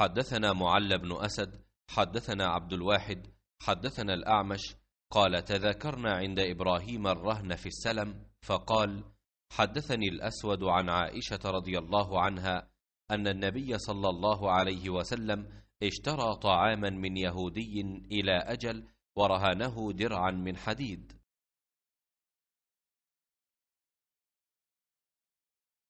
حدثنا معل بن أسد حدثنا عبد الواحد حدثنا الأعمش قال تذاكرنا عند إبراهيم الرهن في السلم فقال حدثني الأسود عن عائشة رضي الله عنها أن النبي صلى الله عليه وسلم اشترى طعاما من يهودي إلى أجل ورهنه درعا من حديد